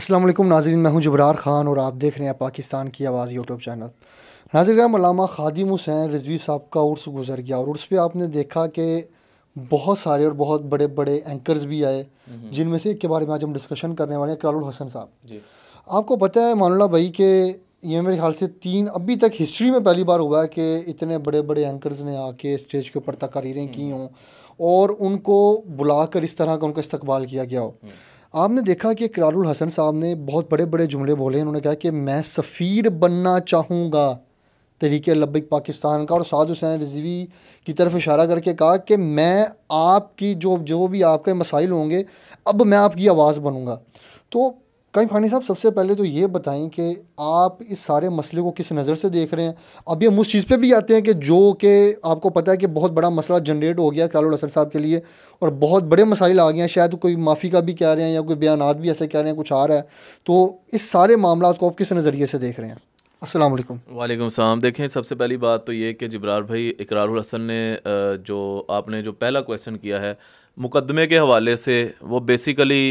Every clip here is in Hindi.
असलम नाजरन मैं हूं जबरार ख़ान और आप देख रहे हैं पाकिस्तान की आवाज़ यूट्यूब चैनल नाजरम अलामा खादिम हुसैन रिजवी साहब का उर्स गुजर गया और उर्स पे आपने देखा कि बहुत सारे और बहुत बड़े बड़े एंकर्स भी आए हम्म। जिनमें से एक के बारे में आज हम डिस्कशन करने वाले हैं करारुल हसन साहब आपको पता है मानोला भाई के ये मेरे ख्याल से तीन अभी तक हिस्ट्री में पहली बार हुआ है कि इतने बड़े बड़े एंकर्स ने आके स्टेज के ऊपर तकारीरें हम्म। की हों और उनको बुलाकर इस तरह का उनका इस्तकबाल किया गया हो हम्म। आपने देखा कि करारुल हसन साहब ने बहुत बड़े बड़े जुमले बोले उन्होंने कहा कि मैं सफ़ीर बनना चाहूँगा तरीके लबिक पाकिस्तान का और साद हुसैन रिजवी की तरफ इशारा करके कहा कि मैं आपकी जो जो भी आपके मसाइल होंगे अब मैं आपकी आवाज़ बनूँगा तो कहीं खानी साहब सबसे पहले तो ये बताएं कि आप इस सारे मसले को किस नज़र से देख रहे हैं अब ये हम उस चीज़ पे भी आते हैं कि जो कि आपको पता है कि बहुत बड़ा मसला जनरेट हो गया कालू असर साहब के लिए और बहुत बड़े मसाइल आ गए हैं शायद कोई माफ़ी का भी कह रहे हैं या कोई बयान भी ऐसे कह रहे हैं कुछ आ रहा है तो इस सारे मामला को आप किस नज़रिए से देख रहे हैं असलम वालेकुम देखें सबसे पहली बात तो ये कि जबरार भाई इकरारसन हसन ने जो आपने जो पहला क्वेश्चन किया है मुकदमे के हवाले से वो बेसिकली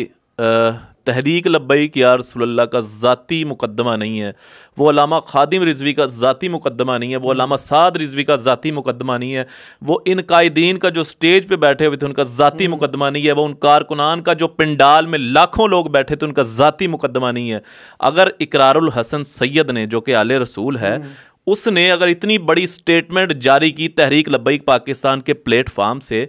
तहरीक लब्बई कि यारसोल्ला का ज़ाती मुकदमा नहीं है वो अलामा खादिम रिजवी का ज़ाती मुकदमा नहीं है वो अलामा साद रिजवी का ज़ाती मुकदमा नहीं है वो इन कायदीन का जो स्टेज पर बैठे हुए थे उनका ज़ाती मुकदमा नहीं है वो उन कारकुनान का जो पिंडाल में लाखों लोग बैठे थे उनका ज़ाती मुकदमा नहीं है अगर इकरारुल हसन सैयद ने जो कि आल रसूल है उसने अगर इतनी बड़ी स्टेटमेंट जारी की तहरीक लब्बैक पाकिस्तान के प्लेटफार्म से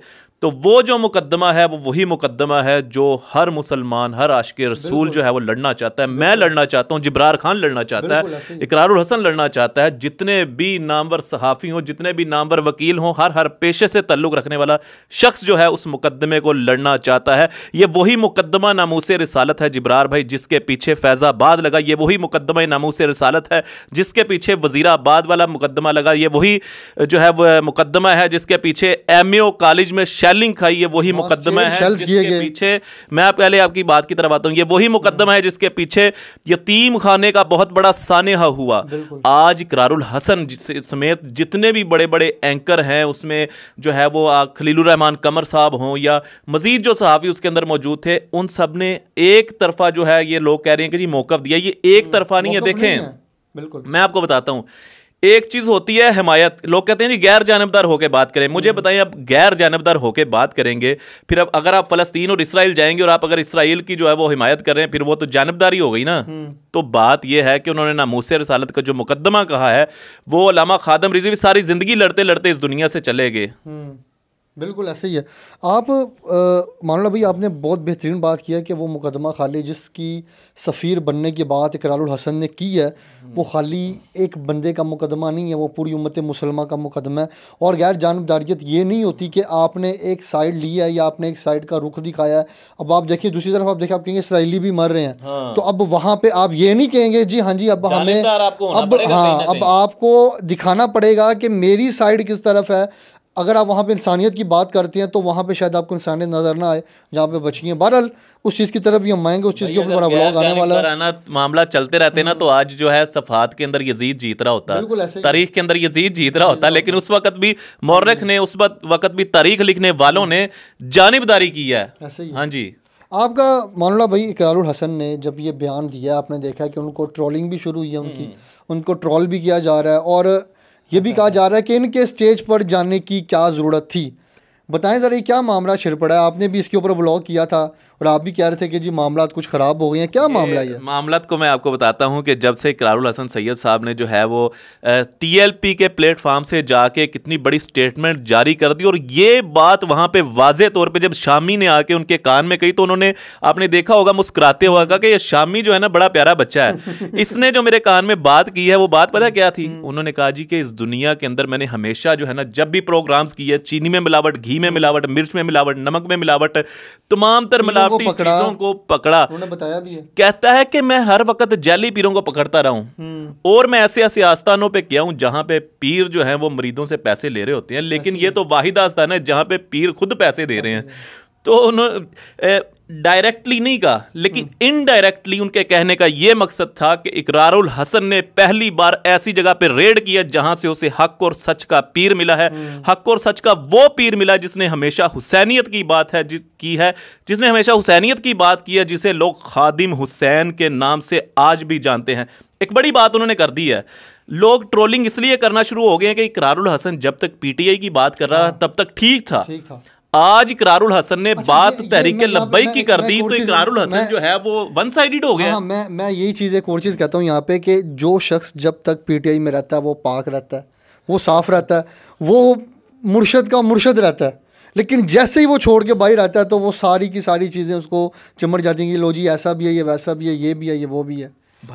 तो वो जो मुकदमा है वो वही मुकदमा है जो हर मुसलमान हर आशिक रसूल जो है वो लड़ना चाहता है मैं लड़ना चाहता हूँ जबरार खान लड़ना चाहता है इकरार हसन लड़ना चाहता है जितने भी नामवर सहाफ़ी हों जितने भी नामवर वकील हों हर हर पेशे से ताल्लुक़ रखने वाला शख्स जो है उस मुकदमे को लड़ना चाहता है ये वही मुकदमा नामूस रसालत है जबरार भाई जिसके पीछे फैज़ाबाद लगा ये वही मुकदमा नामूस रसालत है जिसके पीछे वज़ीराबाद वाला मुकदमा लगा ये वही जो है वह मुकदमा है जिसके पीछे एम कॉलेज में शैल शेलिंग खाई है वही मुकदमा है जिसके पीछे मैं आप पहले आपकी बात की तरफ आता हूँ ये वही मुकदमा है जिसके पीछे यतीम खाने का बहुत बड़ा सानहा हुआ आज करारुल हसन समेत जितने भी बड़े बड़े एंकर हैं उसमें जो है वो रहमान कमर साहब हों या मजीद जो सहाफ़ी उसके अंदर मौजूद थे उन सब ने एक तरफा जो है ये लोग कह रहे हैं कि जी मौक़ दिया ये एक तरफा नहीं है देखें बिल्कुल मैं आपको बताता हूँ एक चीज होती है हिमायत लोग कहते हैं जी गैर जानबदार होकर बात करें मुझे हम्म। बताएं आप गैर जानबदार होकर बात करेंगे फिर अब अगर आप फलस्तीन और इसराइल जाएंगे और आप अगर इसराइल की जो है वो हिमायत कर रहे हैं फिर वो तो जानबदारी हो गई ना हम्म। तो बात यह है कि उन्होंने नामूस रसालत का जो मुकदमा कहा है वो लामा खादम रिजवी सारी जिंदगी लड़ते लड़ते इस दुनिया से चले गए हम्म। बिल्कुल ऐसे ही है आप मानोला भाई आपने बहुत बेहतरीन बात किया कि वो मुकदमा खाली जिसकी सफ़ीर बनने की बात इकरारुल हसन ने की है वो खाली एक बंदे का मुकदमा नहीं है वो पूरी उम्मत मुसलमा का मुकदमा है और गैर जानबदारियत ये नहीं होती कि आपने एक साइड लिया है या आपने एक साइड का रुख दिखाया है अब आप देखिए दूसरी तरफ आप देखिए आप कहेंगे इसराइली भी मर रहे हैं हाँ। तो अब वहाँ पर आप ये नहीं कहेंगे जी हाँ जी अब हमें अब हाँ अब आपको दिखाना पड़ेगा कि मेरी साइड किस तरफ है अगर आप वहाँ पे इंसानियत की बात करते हैं तो वहाँ पे शायद आपको इंसानियत नज़र ना आए जहाँ पे बची हैं बहरहाल उस चीज़ की तरफ भी हम आएंगे उस चीज़ के ऊपर ब्लॉग आने वाला है मामला चलते रहते ना तो आज जो है सफात के अंदर यजीद जीत रहा होता है तारीख के अंदर यजीद जीत रहा होता हाँ लेकिन हाँ उस वक्त भी मौरख ने उस वक्त भी तारीख लिखने वालों ने जानबदारी की है हाँ जी आपका मौलाना भाई इकराल हसन ने जब ये बयान दिया आपने देखा कि उनको ट्रोलिंग भी शुरू हुई है उनकी हम्म। उनको ट्रोल भी किया जा रहा है और ये भी कहा जा रहा है कि इनके स्टेज पर जाने की क्या ज़रूरत थी बताएं ज़रा ये क्या मामला छिड़ पड़ा है आपने भी इसके ऊपर व्लॉग किया था और आप भी कह रहे थे कि जी मामला कुछ ख़राब हो गए हैं क्या मामला है मामला को मैं आपको बताता हूँ कि जब से करारुल हसन सैयद साहब ने जो है वो टीएलपी के प्लेटफॉर्म से जाके कितनी बड़ी स्टेटमेंट जारी कर दी और ये बात वहाँ पर वाज तौर पर जब शामी ने आके उनके कान में कही तो उन्होंने आपने देखा होगा मुस्कुराते हुआ कहा कि यह शामी जो है ना बड़ा प्यारा बच्चा है इसने जो मेरे कान में बात की है वो बात पता क्या थी हम्म। उन्होंने कहा जी कि इस दुनिया के अंदर मैंने हमेशा जो है ना जब भी प्रोग्राम्स किए चीनी में मिलावट घी घी में मिलावट मिर्च में मिलावट नमक में मिलावट तमाम तर मिलावटी चीजों को पकड़ा बताया भी है कहता है कि मैं हर वक्त जैली पीरों को पकड़ता रहा हूँ हम्म। और मैं ऐसे ऐसे आस्थानों पे गया हूँ जहाँ पे पीर जो है वो मरीजों से पैसे ले रहे होते हैं लेकिन ये तो वाहिद आस्थान है जहाँ पे पीर खुद पैसे दे रहे हैं तो उन्होंने डायरेक्टली नहीं कहा लेकिन इनडायरेक्टली हम्म। उनके कहने का यह मकसद था कि इकरारुल हसन ने पहली बार ऐसी जगह पर रेड किया जहां से उसे हक और सच का पीर मिला है हम्म। हक और सच का वो पीर मिला जिसने हमेशा हुसैनियत की बात है जिस की है जिसने हमेशा हुसैनियत की बात की है जिसे लोग खादिम हुसैन के नाम से आज भी जानते हैं एक बड़ी बात उन्होंने कर दी है लोग ट्रोलिंग इसलिए करना शुरू हो गए हैं कि इकरारुल हसन जब तक पीटीआई की बात कर रहा हाँ। था तब तक ठीक था, ठीक था। आज इकरारुल हसन ने अच्छा, बात तहरीक लब्बई की कर दी तो इकरारुल हसन जो है वो वन साइडेड हो गया हाँ, हाँ, मैं मैं यही चीज़ एक और चीज़ कहता हूँ यहाँ पे कि जो शख्स जब तक पीटीआई में रहता है वो पाक रहता है वो साफ रहता है वो मुर्शद का मुर्शद रहता है लेकिन जैसे ही वो छोड़ के बाहर आता है तो वो सारी की सारी चीज़ें उसको चिमट जाती हैं कि लो जी ऐसा भी है ये वैसा भी है ये भी है ये वो भी है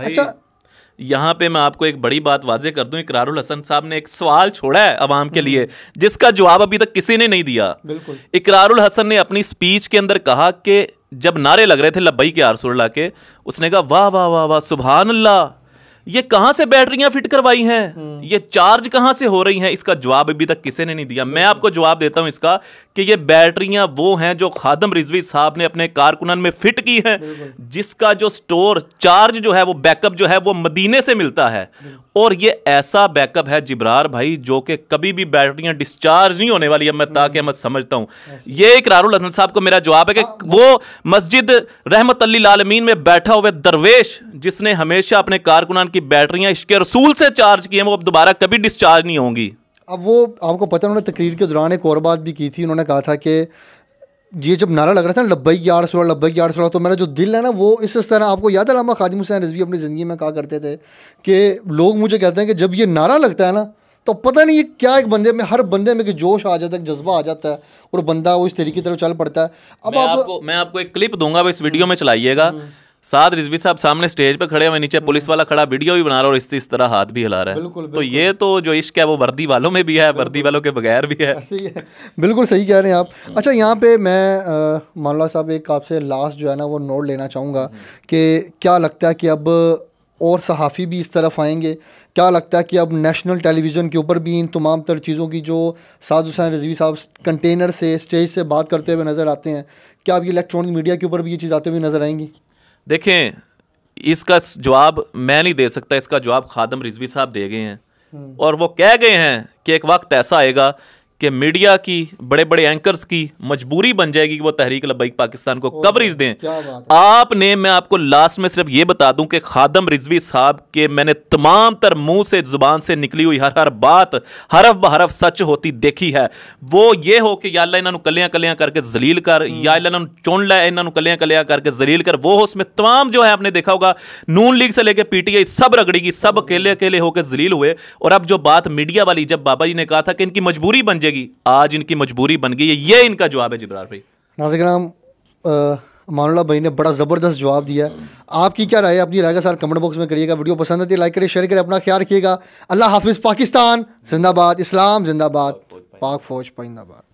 अच्छा यहाँ पे मैं आपको एक बड़ी बात वाजे कर दूं इकरारुल हसन साहब ने एक सवाल छोड़ा है अवाम के लिए जिसका जवाब अभी तक किसी ने नहीं दिया बिल्कुल इकरारुल हसन ने अपनी स्पीच के अंदर कहा कि जब नारे लग रहे थे लब्बई के आरसुल्ला के उसने कहा वाह वाह वाह वाह सुबहान अल्लाह ये कहां से बैटरियां फिट करवाई हैं हम्म। ये चार्ज कहां से हो रही हैं इसका जवाब अभी तक किसी ने नहीं दिया मैं आपको जवाब देता हूं इसका कि ये बैटरियां वो हैं जो खादम रिजवी साहब ने अपने कारकुनन में फिट की हैं जिसका जो स्टोर चार्ज जो है वो बैकअप जो है वो मदीने से मिलता है और ये ऐसा बैकअप है जिब्रार भाई जो कि कभी भी बैटरियां डिस्चार्ज नहीं होने वाली है मैं ताकि हम्म। मैं समझता हूँ ये रारुल हसन साहब को मेरा जवाब है कि हाँ। वो मस्जिद रहमत अली लालमीन में बैठा हुआ दरवेश जिसने हमेशा अपने कारकुनान की बैटरियां इश्के रसूल से चार्ज की हैं वो अब दोबारा कभी डिस्चार्ज नहीं होंगी अब वो आपको पता है उन्होंने तकरीर के दौरान एक और बात भी की थी उन्होंने कहा था कि ये जब नारा लग रहा था ना लब्बई यार सोलह लब्बई यार सोलह तो मेरा जो दिल है ना वो इस तरह आपको याद है लामा खादिम हुसैन रिजवी अपनी ज़िंदगी में कहा करते थे कि लोग मुझे कहते हैं कि जब ये नारा लगता है ना तो पता नहीं ये क्या एक बंदे में हर बंदे में कि जोश आ जाता है जज्बा आ जाता है और बंदा वो इस तरीके की तरफ चल पड़ता है अब आप, आपको मैं आपको एक क्लिप दूंगा अब इस वीडियो में चलाइएगा हम्म। साथ रिजवी साहब सामने स्टेज पे खड़े हुए नीचे हम्म। पुलिस वाला खड़ा वीडियो भी बना रहा है और इस तरह हाथ भी हिला रहा है बिल्कुल, तो बिल्कुल, तो ये तो जो इश्क है वो वर्दी वालों में भी है वर्दी वालों के बगैर भी है सही है बिल्कुल सही कह रहे हैं आप अच्छा यहाँ पे मैं मौला साहब एक आपसे लास्ट जो है ना वो नोट लेना चाहूँगा हम्म। कि क्या लगता है कि अब और सहाफ़ी भी इस तरफ आएंगे क्या लगता है कि अब नेशनल टेलीविज़न के ऊपर भी इन तमाम तर चीज़ों की जो साध हुसैन रजवी साहब कंटेनर से स्टेज से बात करते हुए नज़र आते हैं क्या अब इलेक्ट्रॉनिक मीडिया के ऊपर भी ये चीज़ आते हुए नज़र आएंगी देखें इसका जवाब मैं नहीं दे सकता इसका जवाब खादम रिजवी साहब दे गए हैं हम्म। और वो कह गए हैं कि एक वक्त ऐसा आएगा कि मीडिया की बड़े बड़े एंकर्स की मजबूरी बन जाएगी कि वो तहरीक लबैक पाकिस्तान को कवरेज दें आपने मैं आपको लास्ट में सिर्फ ये बता दूं कि खादम रिजवी साहब के मैंने तमाम तर मुंह से जुबान से निकली हुई हर हर बात हरफ हरफ सच होती देखी है वो ये हो कि या इन्हों कलियां कलियां करके जलील कर हम्म। या इन्हों चुन लै इन्हों कलिया कलियां करके जलील कर वो हो उसमें तमाम जो है आपने देखा होगा नून लीग से लेकर पीटीआई सब रगड़ेगी सब अकेले हम्म। अकेले होकर जलील हुए और अब जो बात मीडिया वाली जब बाबा जी ने कहा था कि इनकी मजबूरी बन जाएगी मिलेगी आज इनकी मजबूरी बन गई है ये इनका जवाब है जिब्रार भाई नाजिक मानुल्ला भाई ने बड़ा ज़बरदस्त जवाब दिया है आपकी क्या राय है अपनी राय का सर कमेंट बॉक्स में करिएगा वीडियो पसंद आती है तो लाइक करें शेयर करें अपना ख्याल रखिएगा अल्लाह हाफिज़ पाकिस्तान जिंदाबाद इस्लाम जिंदाबाद पाक फौज पाइंदाबाद